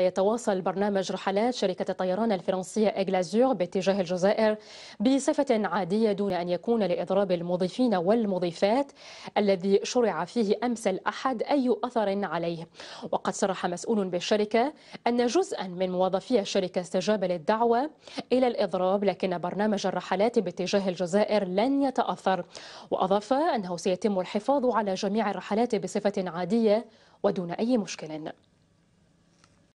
يتواصل برنامج رحلات شركة الطيران الفرنسية إغلازور باتجاه الجزائر بصفة عادية دون أن يكون لإضراب المضيفين والمضيفات الذي شرع فيه أمس الأحد أي أثر عليه وقد صرح مسؤول بالشركة أن جزءا من موظفي الشركة استجاب للدعوة إلى الإضراب لكن برنامج الرحلات باتجاه الجزائر لن يتأثر وأضاف أنه سيتم الحفاظ على جميع الرحلات بصفة عادية ودون أي مشكل